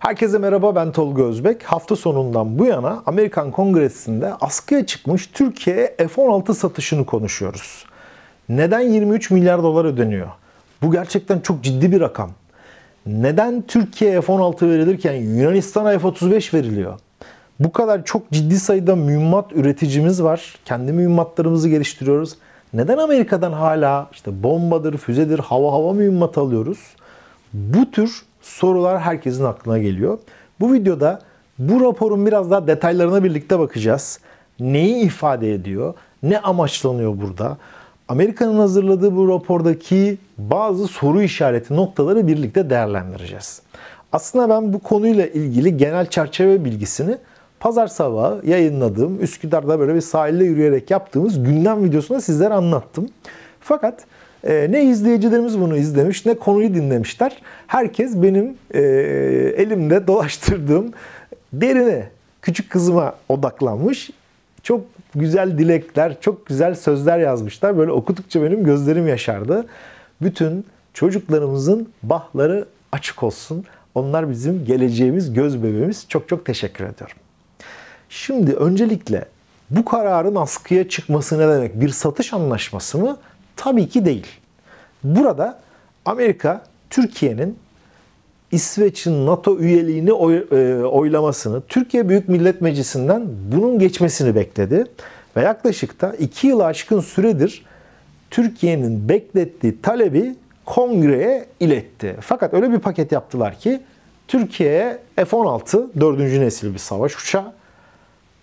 Herkese merhaba ben Tolga Özbek. Hafta sonundan bu yana Amerikan Kongresi'nde askıya çıkmış Türkiye'ye F-16 satışını konuşuyoruz. Neden 23 milyar dolar ödeniyor? Bu gerçekten çok ciddi bir rakam. Neden Türkiye F-16 verilirken Yunanistan'a F-35 veriliyor? Bu kadar çok ciddi sayıda mühimmat üreticimiz var. Kendi mühimmatlarımızı geliştiriyoruz. Neden Amerika'dan hala işte bombadır, füzedir, hava hava mühimmat alıyoruz? Bu tür sorular herkesin aklına geliyor. Bu videoda bu raporun biraz daha detaylarına birlikte bakacağız. Neyi ifade ediyor? Ne amaçlanıyor burada? Amerika'nın hazırladığı bu rapordaki bazı soru işareti noktaları birlikte değerlendireceğiz. Aslında ben bu konuyla ilgili genel çerçeve bilgisini pazar sabahı yayınladığım Üsküdar'da böyle bir sahilde yürüyerek yaptığımız gündem videosunda sizlere anlattım. Fakat e, ne izleyicilerimiz bunu izlemiş ne konuyu dinlemişler. Herkes benim e, elimde dolaştırdığım derine küçük kızıma odaklanmış. Çok güzel dilekler, çok güzel sözler yazmışlar. Böyle okudukça benim gözlerim yaşardı. Bütün çocuklarımızın bahları açık olsun. Onlar bizim geleceğimiz, göz bebeğimiz. Çok çok teşekkür ediyorum. Şimdi öncelikle bu kararın askıya çıkması ne demek? Bir satış anlaşması mı Tabii ki değil. Burada Amerika Türkiye'nin İsveç'in NATO üyeliğini oy, e, oylamasını Türkiye Büyük Millet Meclisi'nden bunun geçmesini bekledi. Ve yaklaşık da 2 yıl aşkın süredir Türkiye'nin beklettiği talebi kongreye iletti. Fakat öyle bir paket yaptılar ki Türkiye'ye F-16 4. nesil bir savaş uçağı,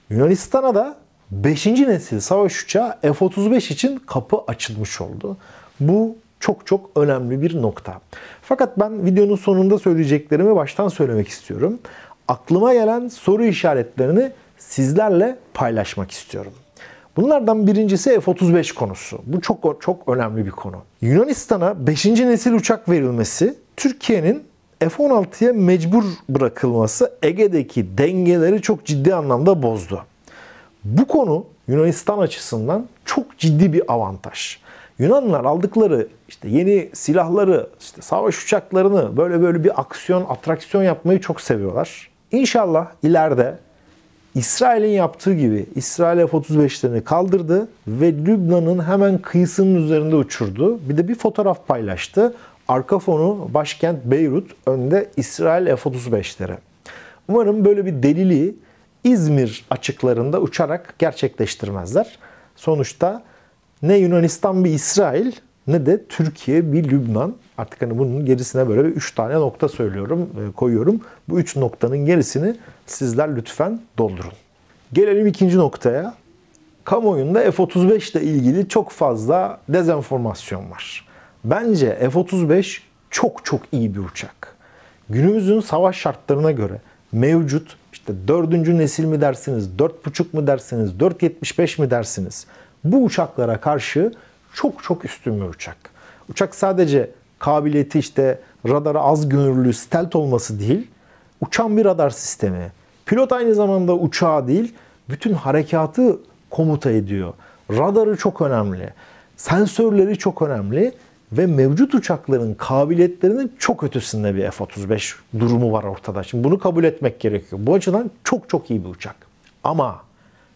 Yunanistan'a da Beşinci nesil savaş uçağı F-35 için kapı açılmış oldu. Bu çok çok önemli bir nokta. Fakat ben videonun sonunda söyleyeceklerimi baştan söylemek istiyorum. Aklıma gelen soru işaretlerini sizlerle paylaşmak istiyorum. Bunlardan birincisi F-35 konusu. Bu çok çok önemli bir konu. Yunanistan'a 5. nesil uçak verilmesi Türkiye'nin F-16'ya mecbur bırakılması Ege'deki dengeleri çok ciddi anlamda bozdu. Bu konu Yunanistan açısından çok ciddi bir avantaj. Yunanlar aldıkları işte yeni silahları, işte savaş uçaklarını böyle böyle bir aksiyon, atraksiyon yapmayı çok seviyorlar. İnşallah ileride İsrail'in yaptığı gibi İsrail F-35'lerini kaldırdı ve Lübnan'ın hemen kıyısının üzerinde uçurdu. Bir de bir fotoğraf paylaştı. Arka fonu başkent Beyrut, önde İsrail F-35'leri. Umarım böyle bir deliliği İzmir açıklarında uçarak gerçekleştirmezler. Sonuçta ne Yunanistan bir İsrail ne de Türkiye bir Lübnan. Artık hani bunun gerisine böyle bir 3 tane nokta söylüyorum, e, koyuyorum. Bu 3 noktanın gerisini sizler lütfen doldurun. Gelelim ikinci noktaya. Kamuoyunda F-35 ile ilgili çok fazla dezenformasyon var. Bence F-35 çok çok iyi bir uçak. Günümüzün savaş şartlarına göre mevcut işte dördüncü nesil mi dersiniz, dört buçuk mu dersiniz, 475 mi dersiniz? Bu uçaklara karşı çok çok üstün bir uçak. Uçak sadece kabiliyeti işte radara az gönüllü, stealth olması değil, uçan bir radar sistemi. Pilot aynı zamanda uçağı değil, bütün harekatı komuta ediyor. Radarı çok önemli. Sensörleri çok önemli ve mevcut uçakların kabiliyetlerinin çok ötesinde bir F-35 durumu var ortada. Şimdi bunu kabul etmek gerekiyor. Bu açıdan çok çok iyi bir uçak. Ama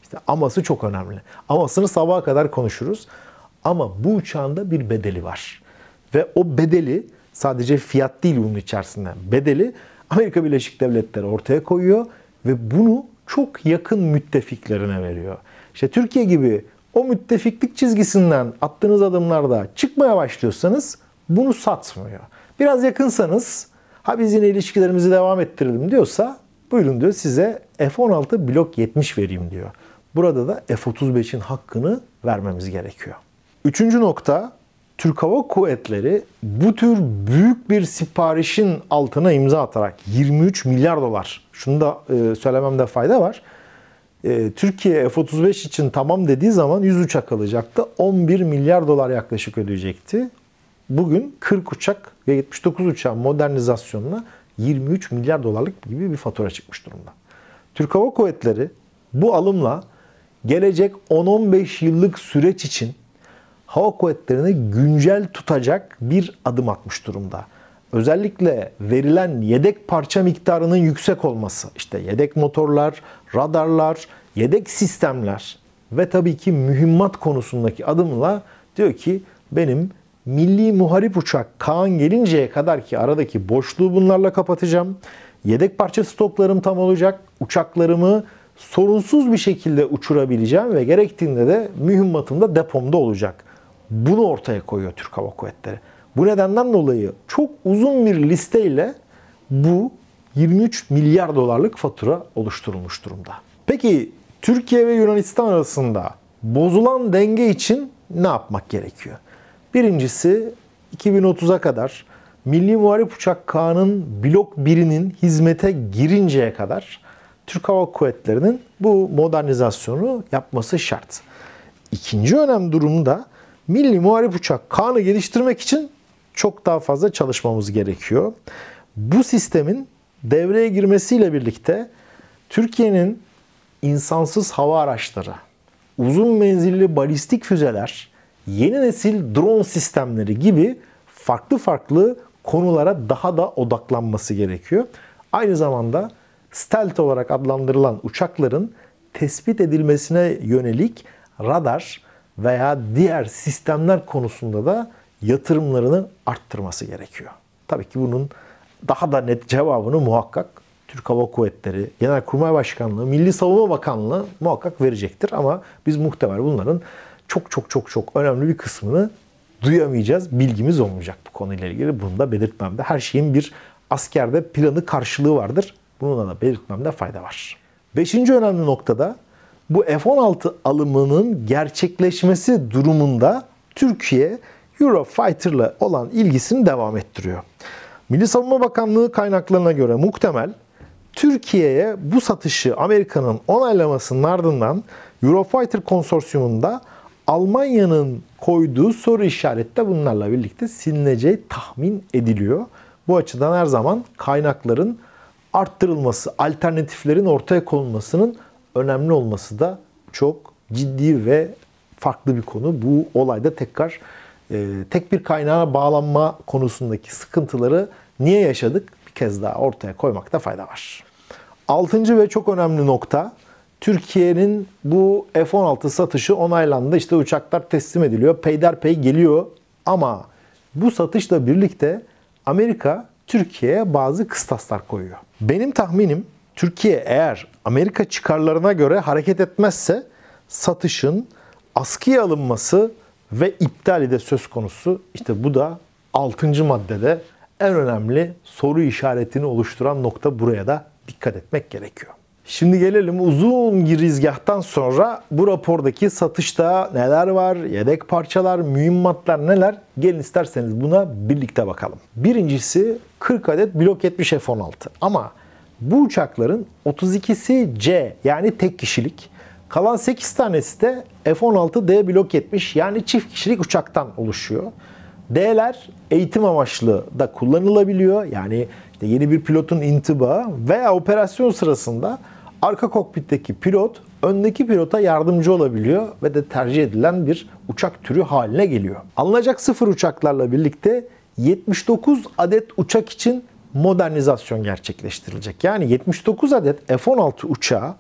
işte aması çok önemli. Amasını sabaha kadar konuşuruz. Ama bu uçağın da bir bedeli var. Ve o bedeli sadece fiyat değil bunun içerisinde. Bedeli Amerika Birleşik Devletleri ortaya koyuyor ve bunu çok yakın müttefiklerine veriyor. İşte Türkiye gibi o müttefiklik çizgisinden attığınız adımlarda çıkmaya başlıyorsanız bunu satmıyor. Biraz yakınsanız ha biz yine ilişkilerimizi devam ettirelim diyorsa buyurun diyor size F-16 blok 70 vereyim diyor. Burada da F-35'in hakkını vermemiz gerekiyor. Üçüncü nokta Türk Hava Kuvvetleri bu tür büyük bir siparişin altına imza atarak 23 milyar dolar şunu da e, söylememde fayda var ee, Türkiye F-35 için tamam dediği zaman 100 uçak alacaktı. 11 milyar dolar yaklaşık ödeyecekti. Bugün 40 uçak ve 79 uçağın modernizasyonuna 23 milyar dolarlık gibi bir fatura çıkmış durumda. Türk Hava Kuvvetleri bu alımla gelecek 10-15 yıllık süreç için hava kuvvetlerini güncel tutacak bir adım atmış durumda özellikle verilen yedek parça miktarının yüksek olması, işte yedek motorlar, radarlar, yedek sistemler ve tabii ki mühimmat konusundaki adımla diyor ki benim milli muharip uçak Kaan gelinceye kadar ki aradaki boşluğu bunlarla kapatacağım. Yedek parça stoklarım tam olacak. Uçaklarımı sorunsuz bir şekilde uçurabileceğim ve gerektiğinde de mühimmatım da depomda olacak. Bunu ortaya koyuyor Türk Hava Kuvvetleri. Bu nedenden dolayı çok uzun bir listeyle bu 23 milyar dolarlık fatura oluşturulmuş durumda. Peki Türkiye ve Yunanistan arasında bozulan denge için ne yapmak gerekiyor? Birincisi 2030'a kadar Milli Muharip Uçak Kağan'ın blok 1'inin hizmete girinceye kadar Türk Hava Kuvvetleri'nin bu modernizasyonu yapması şart. İkinci önemli durum da Milli Muharip Uçak Kağan'ı geliştirmek için çok daha fazla çalışmamız gerekiyor. Bu sistemin devreye girmesiyle birlikte Türkiye'nin insansız hava araçları, uzun menzilli balistik füzeler, yeni nesil drone sistemleri gibi farklı farklı konulara daha da odaklanması gerekiyor. Aynı zamanda stealth olarak adlandırılan uçakların tespit edilmesine yönelik radar veya diğer sistemler konusunda da yatırımlarını arttırması gerekiyor. Tabii ki bunun daha da net cevabını muhakkak Türk Hava Kuvvetleri, Genelkurmay Başkanlığı, Milli Savunma Bakanlığı muhakkak verecektir. Ama biz muhtemel bunların çok çok çok çok önemli bir kısmını duyamayacağız. Bilgimiz olmayacak bu konuyla ilgili. Bunu da belirtmemde. Her şeyin bir askerde planı karşılığı vardır. Bunu da belirtmemde fayda var. Beşinci önemli noktada bu F-16 alımının gerçekleşmesi durumunda Türkiye Eurofighter'la olan ilgisini devam ettiriyor. Milli Savunma Bakanlığı kaynaklarına göre muhtemel Türkiye'ye bu satışı Amerika'nın onaylamasının ardından Eurofighter konsorsiyumunda Almanya'nın koyduğu soru işareti de bunlarla birlikte silineceği tahmin ediliyor. Bu açıdan her zaman kaynakların arttırılması, alternatiflerin ortaya konulmasının önemli olması da çok ciddi ve farklı bir konu. Bu olayda tekrar ee, tek bir kaynağa bağlanma konusundaki sıkıntıları niye yaşadık bir kez daha ortaya koymakta fayda var. Altıncı ve çok önemli nokta Türkiye'nin bu F-16 satışı onaylandı. İşte uçaklar teslim ediliyor. Peyderpey geliyor ama bu satışla birlikte Amerika Türkiye'ye bazı kıstaslar koyuyor. Benim tahminim Türkiye eğer Amerika çıkarlarına göre hareket etmezse satışın askıya alınması ve iptali de söz konusu. İşte bu da 6. maddede en önemli soru işaretini oluşturan nokta buraya da dikkat etmek gerekiyor. Şimdi gelelim uzun girizgahtan sonra bu rapordaki satışta neler var, yedek parçalar, mühimmatlar neler? Gelin isterseniz buna birlikte bakalım. Birincisi 40 adet blok 70 F-16 ama bu uçakların 32'si C yani tek kişilik, Kalan 8 tanesi de F-16D blok etmiş yani çift kişilik uçaktan oluşuyor. D'ler eğitim amaçlı da kullanılabiliyor. Yani işte yeni bir pilotun intiba veya operasyon sırasında arka kokpitteki pilot öndeki pilota yardımcı olabiliyor ve de tercih edilen bir uçak türü haline geliyor. Alınacak sıfır uçaklarla birlikte 79 adet uçak için modernizasyon gerçekleştirilecek. Yani 79 adet F-16 uçağı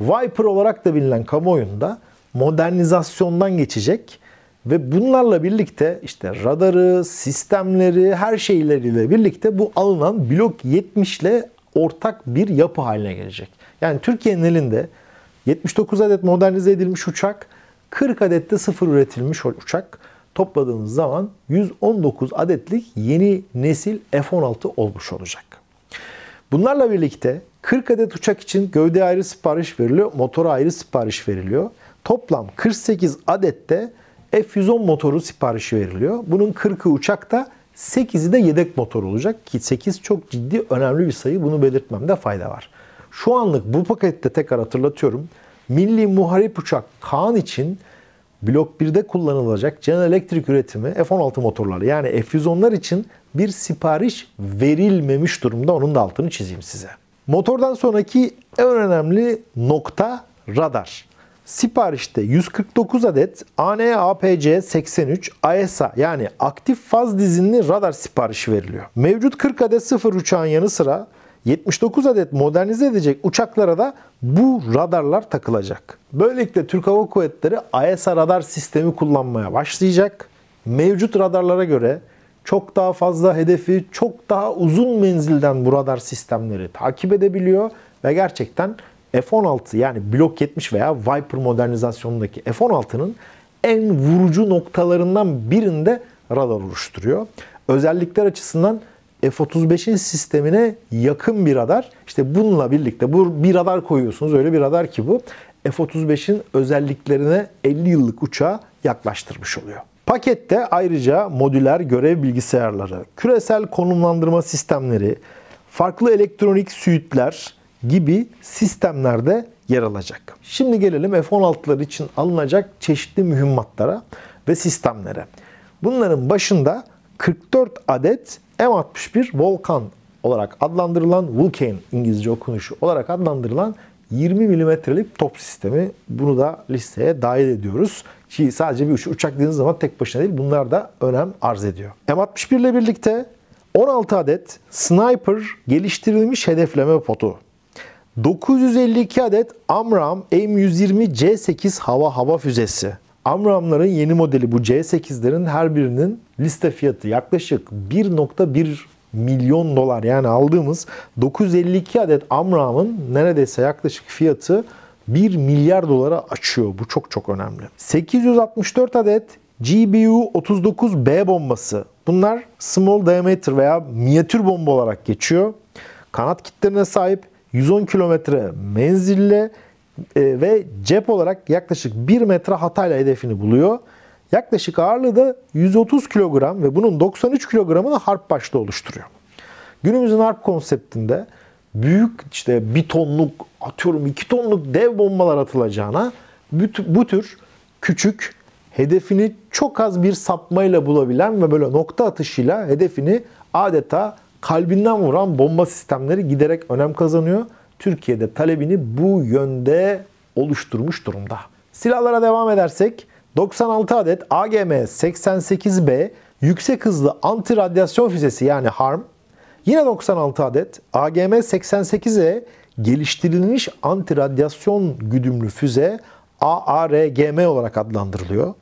Viper olarak da bilinen kamuoyunda modernizasyondan geçecek ve bunlarla birlikte işte radarı, sistemleri, her şeyleriyle birlikte bu alınan blok 70 ile ortak bir yapı haline gelecek. Yani Türkiye'nin elinde 79 adet modernize edilmiş uçak, 40 adet de sıfır üretilmiş uçak topladığımız zaman 119 adetlik yeni nesil F-16 olmuş olacak. Bunlarla birlikte 40 adet uçak için gövde ayrı sipariş veriliyor, motora ayrı sipariş veriliyor. Toplam 48 adette F-110 motoru siparişi veriliyor. Bunun 40'ı uçakta, 8'i de yedek motor olacak ki 8 çok ciddi önemli bir sayı. Bunu belirtmemde fayda var. Şu anlık bu pakette tekrar hatırlatıyorum. Milli Muharip Uçak Kaan için Blok 1'de kullanılacak General Electric üretimi F-16 motorları yani F-110'lar için bir sipariş verilmemiş durumda. Onun da altını çizeyim size. Motordan sonraki en önemli nokta radar. Siparişte 149 adet ANAPC e 83 AESA yani aktif faz dizinli radar siparişi veriliyor. Mevcut 40 adet sıfır uçağın yanı sıra 79 adet modernize edecek uçaklara da bu radarlar takılacak. Böylelikle Türk Hava Kuvvetleri AESA radar sistemi kullanmaya başlayacak. Mevcut radarlara göre çok daha fazla hedefi, çok daha uzun menzilden bu radar sistemleri takip edebiliyor ve gerçekten F-16 yani Block 70 veya Viper modernizasyonundaki F-16'nın en vurucu noktalarından birinde radar oluşturuyor. Özellikler açısından F-35'in sistemine yakın bir radar. İşte bununla birlikte bu bir radar koyuyorsunuz. Öyle bir radar ki bu F-35'in özelliklerine 50 yıllık uçağa yaklaştırmış oluyor. Pakette ayrıca modüler görev bilgisayarları, küresel konumlandırma sistemleri, farklı elektronik süitler gibi sistemlerde yer alacak. Şimdi gelelim F-16'lar için alınacak çeşitli mühimmatlara ve sistemlere. Bunların başında 44 adet M61 Volkan olarak adlandırılan Vulcan İngilizce okunuşu olarak adlandırılan 20 milimetrelik top sistemi. Bunu da listeye dahil ediyoruz. Ki sadece bir uçak dediğiniz zaman tek başına değil bunlar da önem arz ediyor. M61 ile birlikte 16 adet Sniper geliştirilmiş hedefleme potu. 952 adet Amram M120 C8 hava hava füzesi. Amramların yeni modeli bu C8'lerin her birinin liste fiyatı yaklaşık 1.1 milyon dolar yani aldığımız 952 adet Amram'ın neredeyse yaklaşık fiyatı 1 milyar dolara açıyor. Bu çok çok önemli. 864 adet GBU-39B bombası. Bunlar small diameter veya minyatür bomba olarak geçiyor. Kanat kitlerine sahip 110 kilometre menzille e, ve cep olarak yaklaşık 1 metre hatayla hedefini buluyor. Yaklaşık ağırlığı da 130 kilogram ve bunun 93 kilogramını harp başta oluşturuyor. Günümüzün harp konseptinde büyük işte bir tonluk atıyorum iki tonluk dev bombalar atılacağına bu tür küçük hedefini çok az bir sapmayla bulabilen ve böyle nokta atışıyla hedefini adeta kalbinden vuran bomba sistemleri giderek önem kazanıyor. Türkiye'de talebini bu yönde oluşturmuş durumda. Silahlara devam edersek 96 adet AGM-88B yüksek hızlı anti-radyasyon füzesi yani HARM, yine 96 adet AGM-88E geliştirilmiş anti-radyasyon güdümlü füze AARGM olarak adlandırılıyor.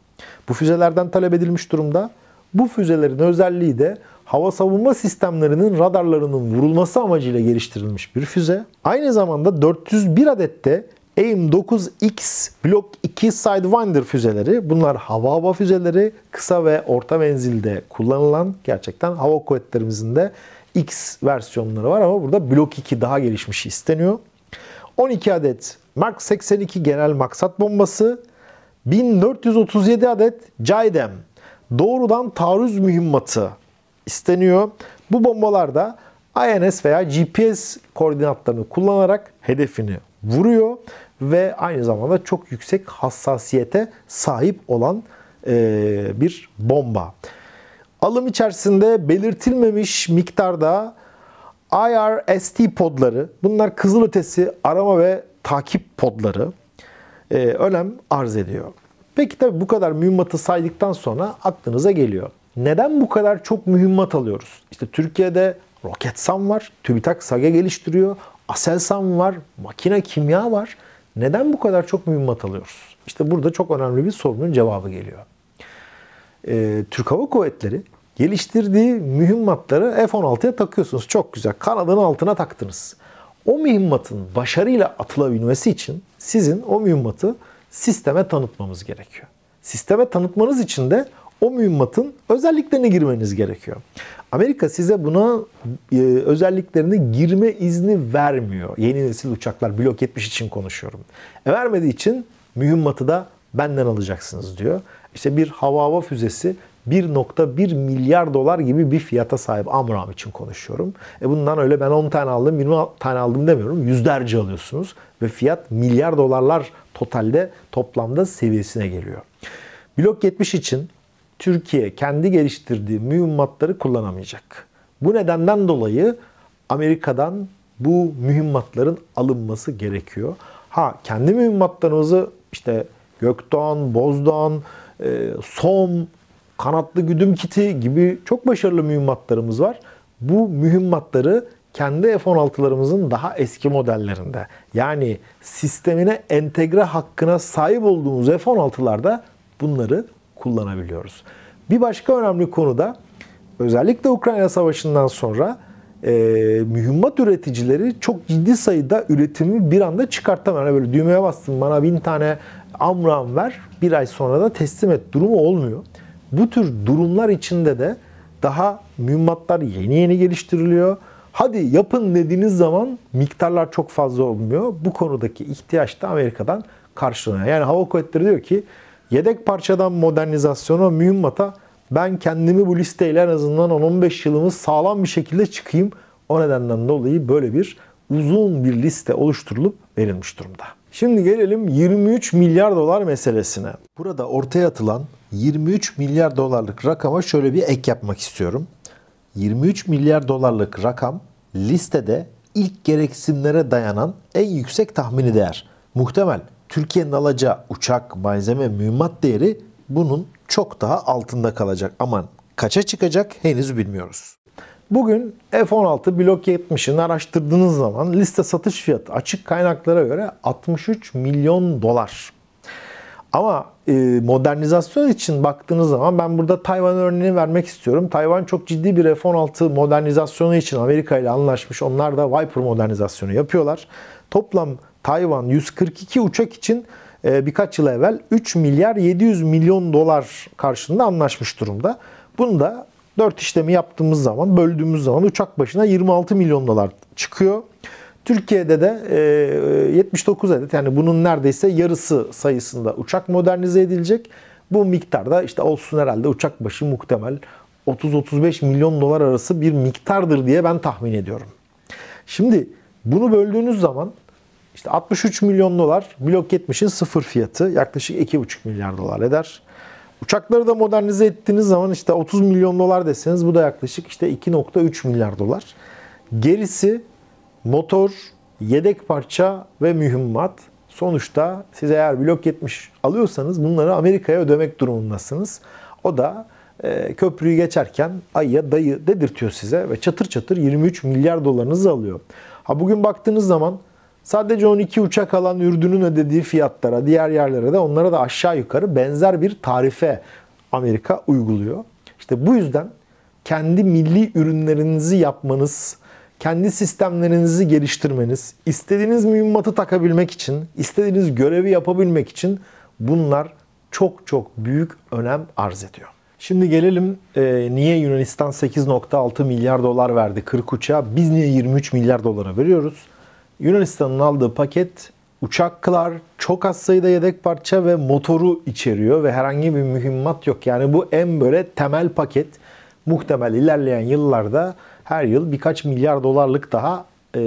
Bu füzelerden talep edilmiş durumda. Bu füzelerin özelliği de hava savunma sistemlerinin radarlarının vurulması amacıyla geliştirilmiş bir füze. Aynı zamanda 401 adette AIM-9X Block 2 Sidewinder füzeleri. Bunlar hava hava füzeleri. Kısa ve orta menzilde kullanılan gerçekten hava kuvvetlerimizin de X versiyonları var ama burada Block 2 daha gelişmiş isteniyor. 12 adet Mark 82 genel maksat bombası, 1437 adet CAIDEM doğrudan taarruz mühimmatı isteniyor. Bu bombalar da INS veya GPS koordinatlarını kullanarak hedefini vuruyor ve aynı zamanda çok yüksek hassasiyete sahip olan e, bir bomba. Alım içerisinde belirtilmemiş miktarda IRST podları, bunlar kızılötesi arama ve takip podları e, önem arz ediyor. Peki tabi bu kadar mühimmatı saydıktan sonra aklınıza geliyor. Neden bu kadar çok mühimmat alıyoruz? İşte Türkiye'de Roketsan var, TÜBİTAK SAGE geliştiriyor, Aselsan var, makine kimya var. Neden bu kadar çok mühimmat alıyoruz? İşte burada çok önemli bir sorunun cevabı geliyor. Ee, Türk Hava Kuvvetleri geliştirdiği mühimmatları F-16'ya takıyorsunuz. Çok güzel. Kanadın altına taktınız. O mühimmatın başarıyla atılabilmesi için sizin o mühimmatı sisteme tanıtmamız gerekiyor. Sisteme tanıtmanız için de o mühimmatın özelliklerine girmeniz gerekiyor. Amerika size buna e, özelliklerine girme izni vermiyor. Yeni nesil uçaklar Blok 70 için konuşuyorum. E, vermediği için mühimmatı da benden alacaksınız diyor. İşte bir hava hava füzesi 1.1 milyar dolar gibi bir fiyata sahip Amram için konuşuyorum. E bundan öyle ben 10 tane aldım, 20 tane aldım demiyorum. Yüzlerce alıyorsunuz ve fiyat milyar dolarlar totalde toplamda seviyesine geliyor. Blok 70 için Türkiye kendi geliştirdiği mühimmatları kullanamayacak. Bu nedenden dolayı Amerika'dan bu mühimmatların alınması gerekiyor. Ha kendi mühimmatlarımızı işte Gökdoğan, Bozdoğan, e, SOM, kanatlı güdüm kiti gibi çok başarılı mühimmatlarımız var. Bu mühimmatları kendi F-16'larımızın daha eski modellerinde yani sistemine entegre hakkına sahip olduğumuz F-16'larda bunları kullanabiliyoruz. Bir başka önemli konu da özellikle Ukrayna Savaşı'ndan sonra e, mühimmat üreticileri çok ciddi sayıda üretimi bir anda çıkartamıyor. Yani böyle düğmeye bastım bana bin tane amram ver bir ay sonra da teslim et durumu olmuyor. Bu tür durumlar içinde de daha mühimmatlar yeni yeni geliştiriliyor. Hadi yapın dediğiniz zaman miktarlar çok fazla olmuyor. Bu konudaki ihtiyaç da Amerika'dan karşılanıyor. Yani Hava Kuvvetleri diyor ki Yedek parçadan modernizasyona, mühimmata ben kendimi bu listeyle en azından 10-15 yılımı sağlam bir şekilde çıkayım. O nedenden dolayı böyle bir uzun bir liste oluşturulup verilmiş durumda. Şimdi gelelim 23 milyar dolar meselesine. Burada ortaya atılan 23 milyar dolarlık rakama şöyle bir ek yapmak istiyorum. 23 milyar dolarlık rakam listede ilk gereksinimlere dayanan en yüksek tahmini değer. Muhtemel Türkiye'nin alacağı uçak, malzeme, mühimmat değeri bunun çok daha altında kalacak. Aman kaça çıkacak henüz bilmiyoruz. Bugün F-16 Block 70'ini araştırdığınız zaman liste satış fiyatı açık kaynaklara göre 63 milyon dolar. Ama e, modernizasyon için baktığınız zaman ben burada Tayvan örneğini vermek istiyorum. Tayvan çok ciddi bir F-16 modernizasyonu için Amerika ile anlaşmış. Onlar da Viper modernizasyonu yapıyorlar. Toplam Tayvan 142 uçak için e, birkaç yıl evvel 3 milyar 700 milyon dolar karşılığında anlaşmış durumda. Bunu da 4 işlemi yaptığımız zaman, böldüğümüz zaman uçak başına 26 milyon dolar çıkıyor. Türkiye'de de 79 e, e, adet yani bunun neredeyse yarısı sayısında uçak modernize edilecek. Bu miktarda işte olsun herhalde uçak başı muhtemel 30-35 milyon dolar arası bir miktardır diye ben tahmin ediyorum. Şimdi bunu böldüğünüz zaman işte 63 milyon dolar Block 70'in sıfır fiyatı yaklaşık 2,5 milyar dolar eder. Uçakları da modernize ettiğiniz zaman işte 30 milyon dolar deseniz bu da yaklaşık işte 2.3 milyar dolar. Gerisi motor, yedek parça ve mühimmat. Sonuçta siz eğer blok 70 alıyorsanız bunları Amerika'ya ödemek durumundasınız. O da e, köprüyü geçerken ayıya dayı dedirtiyor size ve çatır çatır 23 milyar dolarınızı alıyor. Ha bugün baktığınız zaman Sadece 12 uçak alan Ürdün'ün ödediği fiyatlara, diğer yerlere de onlara da aşağı yukarı benzer bir tarife Amerika uyguluyor. İşte bu yüzden kendi milli ürünlerinizi yapmanız, kendi sistemlerinizi geliştirmeniz, istediğiniz mühimmatı takabilmek için, istediğiniz görevi yapabilmek için bunlar çok çok büyük önem arz ediyor. Şimdi gelelim e, niye Yunanistan 8.6 milyar dolar verdi 40 uçağa, biz niye 23 milyar dolara veriyoruz? Yunanistan'ın aldığı paket uçaklar, çok az sayıda yedek parça ve motoru içeriyor ve herhangi bir mühimmat yok. Yani bu en böyle temel paket. Muhtemel ilerleyen yıllarda her yıl birkaç milyar dolarlık daha e,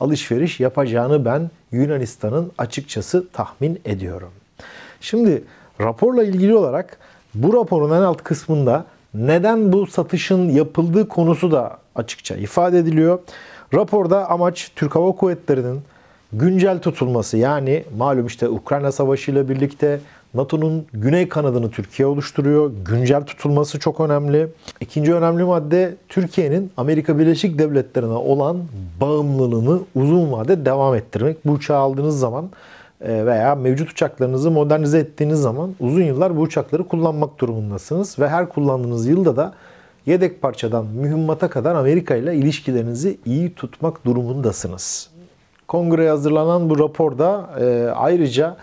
alışveriş yapacağını ben Yunanistan'ın açıkçası tahmin ediyorum. Şimdi raporla ilgili olarak bu raporun en alt kısmında neden bu satışın yapıldığı konusu da açıkça ifade ediliyor. Raporda amaç Türk Hava Kuvvetleri'nin güncel tutulması yani malum işte Ukrayna Savaşı ile birlikte NATO'nun güney kanadını Türkiye oluşturuyor. Güncel tutulması çok önemli. İkinci önemli madde Türkiye'nin Amerika Birleşik Devletleri'ne olan bağımlılığını uzun vade devam ettirmek. Bu uçağı aldığınız zaman e, veya mevcut uçaklarınızı modernize ettiğiniz zaman uzun yıllar bu uçakları kullanmak durumundasınız ve her kullandığınız yılda da yedek parçadan mühimmata kadar Amerika ile ilişkilerinizi iyi tutmak durumundasınız. Kongreye hazırlanan bu raporda e, ayrıca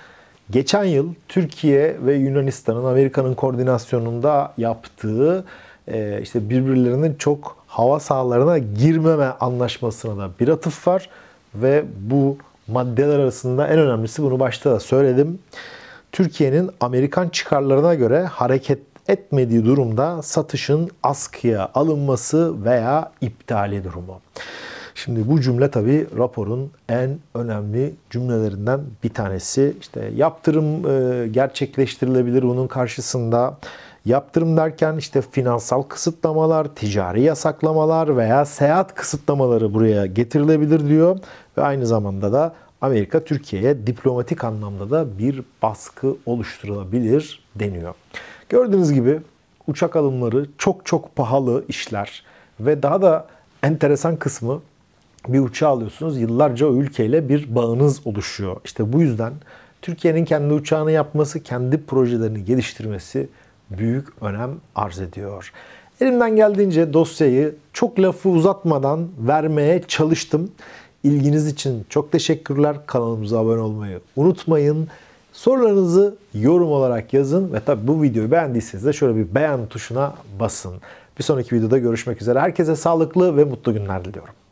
geçen yıl Türkiye ve Yunanistan'ın Amerika'nın koordinasyonunda yaptığı e, işte birbirlerinin çok hava sahalarına girmeme anlaşmasına da bir atıf var ve bu maddeler arasında en önemlisi bunu başta da söyledim. Türkiye'nin Amerikan çıkarlarına göre hareket etmediği durumda satışın askıya alınması veya iptali durumu. Şimdi bu cümle tabii raporun en önemli cümlelerinden bir tanesi. İşte yaptırım e, gerçekleştirilebilir bunun karşısında. Yaptırım derken işte finansal kısıtlamalar, ticari yasaklamalar veya seyahat kısıtlamaları buraya getirilebilir diyor. Ve aynı zamanda da Amerika Türkiye'ye diplomatik anlamda da bir baskı oluşturulabilir deniyor. Gördüğünüz gibi uçak alımları çok çok pahalı işler ve daha da enteresan kısmı bir uçağı alıyorsunuz. Yıllarca o ülkeyle bir bağınız oluşuyor. İşte bu yüzden Türkiye'nin kendi uçağını yapması, kendi projelerini geliştirmesi büyük önem arz ediyor. Elimden geldiğince dosyayı çok lafı uzatmadan vermeye çalıştım. İlginiz için çok teşekkürler. Kanalımıza abone olmayı unutmayın. Sorularınızı yorum olarak yazın ve tabi bu videoyu beğendiyseniz de şöyle bir beğen tuşuna basın. Bir sonraki videoda görüşmek üzere. Herkese sağlıklı ve mutlu günler diliyorum.